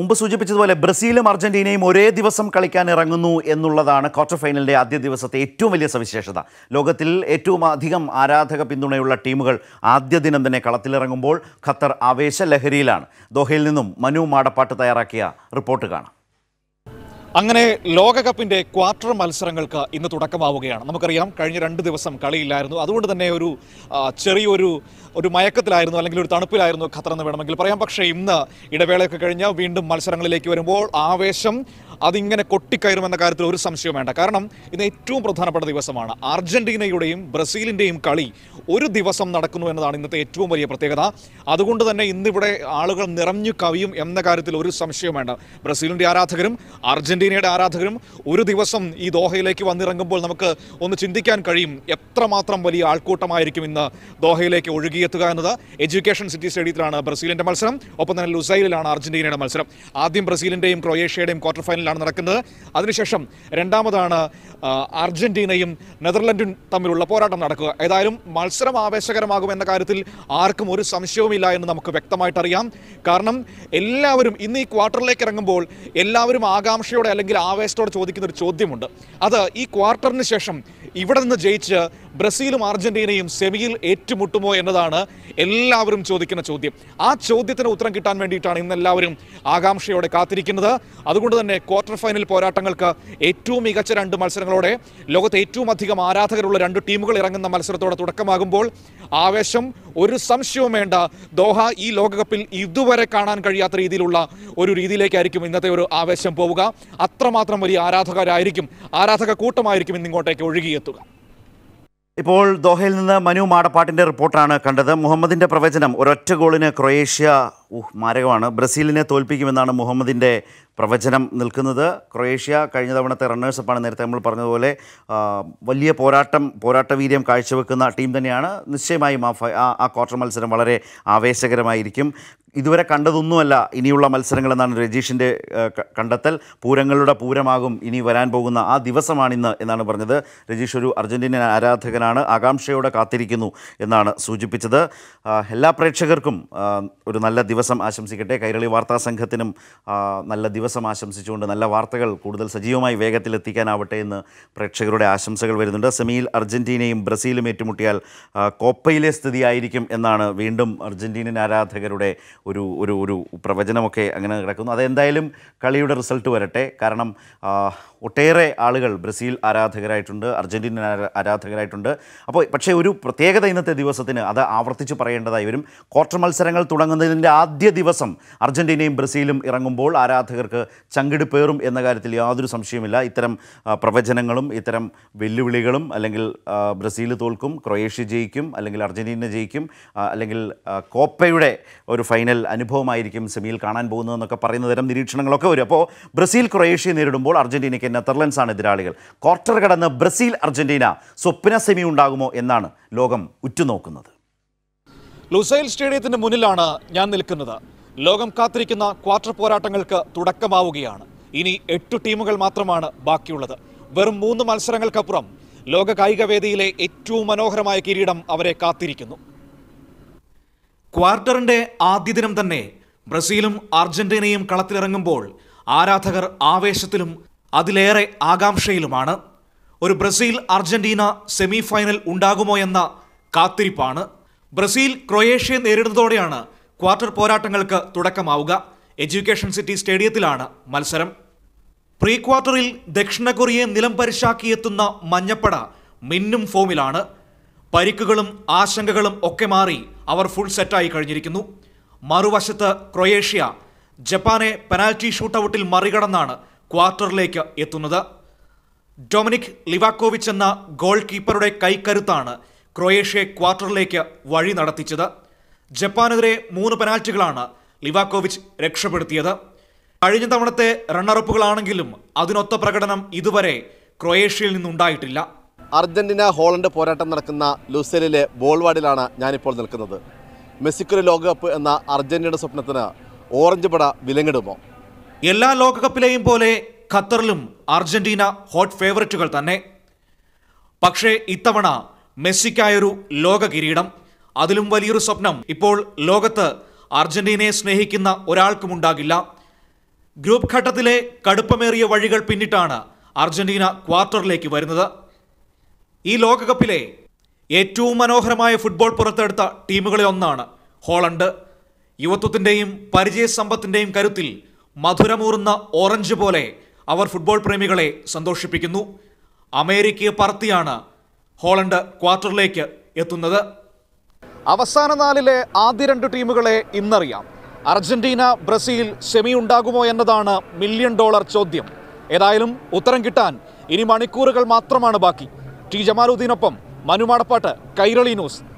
മുമ്പ് സൂചിപ്പിച്ചതുപോലെ ബ്രസീലും അർജന്റീനയും ഒരേ ദിവസം കളിക്കാൻ ഇറങ്ങുന്നു എന്നുള്ളതാണ് ക്വാർട്ടർ ഫൈനലിൻ്റെ ആദ്യ ദിവസത്തെ ഏറ്റവും വലിയ സവിശേഷത ലോകത്തിൽ ഏറ്റവും അധികം ആരാധക പിന്തുണയുള്ള ടീമുകൾ ആദ്യ ദിനം തന്നെ കളത്തിലിറങ്ങുമ്പോൾ ഖത്തർ ആവേശ ലഹരിയിലാണ് ദോഹയിൽ നിന്നും മനു മാടപ്പാട്ട് തയ്യാറാക്കിയ റിപ്പോർട്ട് കാണാം അങ്ങനെ ലോകകപ്പിന്റെ ക്വാർട്ടർ മത്സരങ്ങൾക്ക് ഇന്ന് തുടക്കമാവുകയാണ് നമുക്കറിയാം കഴിഞ്ഞ രണ്ട് ദിവസം കളിയില്ലായിരുന്നു അതുകൊണ്ട് തന്നെ ഒരു ചെറിയൊരു ഒരു മയക്കത്തിലായിരുന്നു അല്ലെങ്കിൽ ഒരു തണുപ്പിലായിരുന്നു ഖത്തർ എന്ന് വേണമെങ്കിൽ പറയാം പക്ഷേ ഇന്ന് ഇടവേളയൊക്കെ കഴിഞ്ഞ് വീണ്ടും മത്സരങ്ങളിലേക്ക് വരുമ്പോൾ ആവേശം അതിങ്ങനെ കൊട്ടിക്കയറുമെന്ന കാര്യത്തിൽ ഒരു സംശയം വേണ്ട കാരണം ഇന്ന് ഏറ്റവും പ്രധാനപ്പെട്ട ദിവസമാണ് അർജൻറ്റീനയുടെയും ബ്രസീലിൻ്റെയും കളി ഒരു ദിവസം നടക്കുന്നു എന്നതാണ് ഇന്നത്തെ ഏറ്റവും വലിയ പ്രത്യേകത അതുകൊണ്ട് തന്നെ ഇന്നിവിടെ ആളുകൾ നിറഞ്ഞു കവിയും എന്ന കാര്യത്തിൽ ഒരു സംശയം വേണ്ട ബ്രസീലിൻ്റെ ആരാധകരും അർജൻറ്റീനയുടെ ആരാധകരും ഒരു ദിവസം ഈ ദോഹയിലേക്ക് വന്നിറങ്ങുമ്പോൾ നമുക്ക് ഒന്ന് ചിന്തിക്കാൻ കഴിയും എത്രമാത്രം വലിയ ആൾക്കൂട്ടമായിരിക്കും ഇന്ന് ദോഹയിലേക്ക് ഒഴുകിയെത്തുക എന്നത് എഡ്യൂക്കേഷൻ സിറ്റി സ്റ്റേഡിയത്തിലാണ് ബ്രസീലിൻ്റെ മത്സരം ഒപ്പം തന്നെ ലുസൈലിലാണ് അർജൻറ്റീനയുടെ മത്സരം ആദ്യം ബ്രസീലിൻ്റെയും ക്രൊയേഷ്യയുടെയും ക്വാർട്ടർ ഫൈനലാണ് മത്സരമാണ് നടക്കുന്നത് അതിനുശേഷം രണ്ടാമതാണ് അർജന്റീനയും നെതർലൻഡും തമ്മിലുള്ള പോരാട്ടം നടക്കുക ഏതായാലും മത്സരം ആവേശകരമാകും എന്ന കാര്യത്തിൽ ആർക്കും ഒരു സംശയവുമില്ല എന്ന് നമുക്ക് വ്യക്തമായിട്ടറിയാം കാരണം എല്ലാവരും ഇന്ന് ഈ ക്വാർട്ടറിലേക്ക് ഇറങ്ങുമ്പോൾ എല്ലാവരും ആകാംക്ഷയോടെ അല്ലെങ്കിൽ ആവേശത്തോടെ ചോദിക്കുന്ന ഒരു ചോദ്യമുണ്ട് അത് ഈ ക്വാർട്ടറിന് ശേഷം ഇവിടെ നിന്ന് ജയിച്ച് ബ്രസീലും അർജന്റീനയും സെമിയിൽ ഏറ്റുമുട്ടുമോ എന്നതാണ് എല്ലാവരും ചോദിക്കുന്ന ചോദ്യം ആ ചോദ്യത്തിന് ഉത്തരം കിട്ടാൻ വേണ്ടിയിട്ടാണ് ഇന്ന് എല്ലാവരും ആകാംക്ഷയോടെ കാത്തിരിക്കുന്നത് അതുകൊണ്ട് തന്നെ ക്വാർട്ടർ ഫൈനൽ പോരാട്ടങ്ങൾക്ക് ഏറ്റവും മികച്ച രണ്ട് മത്സരങ്ങളോടെ ലോകത്തെ ഏറ്റവും അധികം ആരാധകരുള്ള രണ്ട് ടീമുകൾ ഇറങ്ങുന്ന മത്സരത്തോടെ തുടക്കമാകുമ്പോൾ ആവേശം ഒരു സംശയവും വേണ്ട ദോഹ ഈ ലോകകപ്പിൽ ഇതുവരെ കാണാൻ കഴിയാത്ത രീതിയിലുള്ള ഒരു രീതിയിലേക്കായിരിക്കും ഇന്നത്തെ ഒരു ആവേശം പോവുക അത്രമാത്രം വലിയ ആരാധകരായിരിക്കും ആരാധക കൂട്ടമായിരിക്കും ഇന്നിങ്ങോട്ടേക്ക് ഒഴുകിയെത്തുക ഇപ്പോൾ ദോഹയിൽ നിന്ന് മനു മാടപ്പാട്ടിൻ്റെ റിപ്പോർട്ടാണ് കണ്ടത് മുഹമ്മദിൻ്റെ പ്രവചനം ഒരൊറ്റ ഗോളിന് ക്രൊയേഷ്യ ഊഹ് മാരകമാണ് ബ്രസീലിനെ തോൽപ്പിക്കുമെന്നാണ് മുഹമ്മദിൻ്റെ പ്രവചനം നിൽക്കുന്നത് ക്രൊയേഷ്യ കഴിഞ്ഞ തവണത്തെ റണ്ണേഴ്സപ്പാണ് നേരത്തെ നമ്മൾ പറഞ്ഞതുപോലെ വലിയ പോരാട്ടം പോരാട്ട വീര്യം കാഴ്ചവെക്കുന്ന ടീം തന്നെയാണ് നിശ്ചയമായും ആ ആ ക്വാർട്ടർ മത്സരം വളരെ ആവേശകരമായിരിക്കും ഇതുവരെ കണ്ടതൊന്നുമല്ല ഇനിയുള്ള മത്സരങ്ങൾ എന്നാണ് രജീഷിൻ്റെ കണ്ടെത്തൽ പൂരങ്ങളുടെ പൂരമാകും ഇനി വരാൻ പോകുന്ന ആ ദിവസമാണിന്ന് എന്നാണ് പറഞ്ഞത് രജീഷ് ഒരു അർജൻറ്റീനിയൻ ആരാധകനാണ് ആകാംക്ഷയോടെ കാത്തിരിക്കുന്നു എന്നാണ് സൂചിപ്പിച്ചത് എല്ലാ പ്രേക്ഷകർക്കും ഒരു നല്ല ദിവസം ആശംസിക്കട്ടെ കൈരളി വാർത്താ സംഘത്തിനും നല്ല ദിവസം ആശംസിച്ചുകൊണ്ട് നല്ല വാർത്തകൾ കൂടുതൽ സജീവമായി വേഗത്തിലെത്തിക്കാനാവട്ടെ എന്ന് പ്രേക്ഷകരുടെ ആശംസകൾ വരുന്നുണ്ട് സെമിയിൽ അർജൻറ്റീനയും ബ്രസീലും ഏറ്റുമുട്ടിയാൽ കോപ്പയിലെ സ്ഥിതിയായിരിക്കും എന്നാണ് വീണ്ടും അർജൻറ്റീനൻ ആരാധകരുടെ ഒരു ഒരു ഒരു പ്രവചനമൊക്കെ അങ്ങനെ കിടക്കുന്നു അതെന്തായാലും കളിയുടെ റിസൾട്ട് വരട്ടെ കാരണം ഒട്ടേറെ ആളുകൾ ബ്രസീൽ ആരാധകരായിട്ടുണ്ട് അർജൻറ്റീന ആരാധകരായിട്ടുണ്ട് അപ്പോൾ പക്ഷേ ഒരു പ്രത്യേകത ഇന്നത്തെ ദിവസത്തിന് അത് ആവർത്തിച്ച് പറയേണ്ടതായി വരും ക്വാർട്ടർ മത്സരങ്ങൾ തുടങ്ങുന്നതിൻ്റെ ആദ്യ ദിവസം അർജൻറ്റീനയും ബ്രസീലും ഇറങ്ങുമ്പോൾ ആരാധകർക്ക് പേറും എന്ന കാര്യത്തിൽ യാതൊരു സംശയമില്ല ഇത്തരം പ്രവചനങ്ങളും ഇത്തരം വെല്ലുവിളികളും അല്ലെങ്കിൽ ബ്രസീൽ തോൽക്കും ക്രൊയേഷ്യ ജയിക്കും അല്ലെങ്കിൽ അർജൻറ്റീന ജയിക്കും അല്ലെങ്കിൽ കോപ്പയുടെ ഒരു ഫൈനൽ അനുഭവമായിരിക്കും സെമിയിൽ കാണാൻ പോകുന്നതെന്നൊക്കെ പറയുന്ന തരം നിരീക്ഷണങ്ങളൊക്കെ വരും അപ്പോൾ ബ്രസീൽ ക്രൊയേഷ്യ നേരിടുമ്പോൾ അർജൻറ്റീനയ്ക്ക് നെതർലൻഡ്സാണ് ആണ് എതിരാളികൾ ക്വാർട്ടർ കടന്ന് ബ്രസീൽ അർജൻറ്റീന സ്വപ്ന സെമി ഉണ്ടാകുമോ എന്നാണ് ലോകം ഉറ്റുനോക്കുന്നത് ലുസൈൽ സ്റ്റേഡിയത്തിന്റെ മുന്നിലാണ് ഞാൻ നിൽക്കുന്നത് ലോകം കാത്തിരിക്കുന്ന ക്വാർട്ടർ പോരാട്ടങ്ങൾക്ക് തുടക്കമാവുകയാണ് ഇനി എട്ട് ടീമുകൾ മാത്രമാണ് ബാക്കിയുള്ളത് വെറും മൂന്ന് മത്സരങ്ങൾക്കപ്പുറം ലോക കായികവേദിയിലെ ഏറ്റവും മനോഹരമായ കിരീടം അവരെ കാത്തിരിക്കുന്നു ക്വാർട്ടറിന്റെ ആദ്യ ദിനം തന്നെ ബ്രസീലും അർജന്റീനയും കളത്തിലിറങ്ങുമ്പോൾ ആരാധകർ ആവേശത്തിലും അതിലേറെ ആകാംക്ഷയിലുമാണ് ഒരു ബ്രസീൽ അർജന്റീന സെമി ഫൈനൽ ഉണ്ടാകുമോ എന്ന കാത്തിരിപ്പാണ് ബ്രസീൽ ക്രൊയേഷ്യ നേരിടുന്നതോടെയാണ് ക്വാർട്ടർ പോരാട്ടങ്ങൾക്ക് തുടക്കമാവുക എഡ്യൂക്കേഷൻ സിറ്റി സ്റ്റേഡിയത്തിലാണ് മത്സരം പ്രീ ക്വാർട്ടറിൽ ദക്ഷിണ കൊറിയയെ നിലം പരിശാക്കിയെത്തുന്ന മഞ്ഞപ്പട മിന്നും ഫോമിലാണ് പരിക്കുകളും ആശങ്കകളും ഒക്കെ മാറി അവർ ഫുൾ സെറ്റായി കഴിഞ്ഞിരിക്കുന്നു മറുവശത്ത് ക്രൊയേഷ്യ ജപ്പാനെ പെനാൽറ്റി ഷൂട്ടൌട്ടിൽ മറികടന്നാണ് ക്വാർട്ടറിലേക്ക് എത്തുന്നത് ഡൊമിനിക് ലിവാക്കോവിച്ച് എന്ന ഗോൾ കീപ്പറുടെ കൈക്കരുത്താണ് ക്രൊയേഷ്യയെ ക്വാർട്ടറിലേക്ക് വഴി നടത്തിച്ചത് ജപ്പാനെതിരെ മൂന്ന് പെനാൽറ്റികളാണ് ലിവാക്കോവിച്ച് രക്ഷപ്പെടുത്തിയത് കഴിഞ്ഞ തവണത്തെ റണ്ണറപ്പുകളാണെങ്കിലും അതിനൊത്ത പ്രകടനം ഇതുവരെ ക്രൊയേഷ്യയിൽ നിന്നുണ്ടായിട്ടില്ല അർജന്റീന ഹോളണ്ട് പോരാട്ടം നടക്കുന്ന ലുസേലിലെ ബോൾവാർഡിലാണ് ഞാനിപ്പോൾ നിൽക്കുന്നത് മെസ്സിക്കോ ലോകകപ്പ് എന്ന അർജന്റീനയുടെ സ്വപ്നത്തിന് ഓറഞ്ച് പട വിലങ്ങിടുമോ എല്ലാ ലോകകപ്പിലെയും പോലെ ഖത്തറിലും അർജന്റീന ഹോട്ട് ഫേവറിറ്റുകൾ തന്നെ പക്ഷേ ഇത്തവണ മെസ്സിക്കായൊരു ലോക കിരീടം അതിലും വലിയൊരു സ്വപ്നം ഇപ്പോൾ ലോകത്ത് അർജന്റീനയെ സ്നേഹിക്കുന്ന ഒരാൾക്കും ഉണ്ടാകില്ല ഗ്രൂപ്പ് ഘട്ടത്തിലെ കടുപ്പമേറിയ വഴികൾ പിന്നിട്ടാണ് അർജന്റീന ക്വാർട്ടറിലേക്ക് വരുന്നത് ഈ ലോകകപ്പിലെ ഏറ്റവും മനോഹരമായ ഫുട്ബോൾ പുറത്തെടുത്ത ടീമുകളിൽ ഒന്നാണ് ഹോളണ്ട് യുവത്വത്തിൻ്റെയും പരിചയസമ്പത്തിൻ്റെയും കരുത്തിൽ മധുരമൂറുന്ന ഓറഞ്ച് പോലെ അവർ ഫുട്ബോൾ പ്രേമികളെ സന്തോഷിപ്പിക്കുന്നു അമേരിക്കയെ പറത്തിയാണ് ഹോളണ്ട് ക്വാർട്ടറിലേക്ക് എത്തുന്നത് അവസാന നാലിലെ ആദ്യ രണ്ട് ടീമുകളെ ഇന്നറിയാം അർജന്റീന ബ്രസീൽ സെമി ഉണ്ടാകുമോ എന്നതാണ് മില്യൺ ഡോളർ ചോദ്യം ഏതായാലും ഉത്തരം കിട്ടാൻ ഇനി മണിക്കൂറുകൾ മാത്രമാണ് ബാക്കി ടി ജമാലുദ്ദീനൊപ്പം മനുമാടപ്പാട്ട് കൈരളി ന്യൂസ്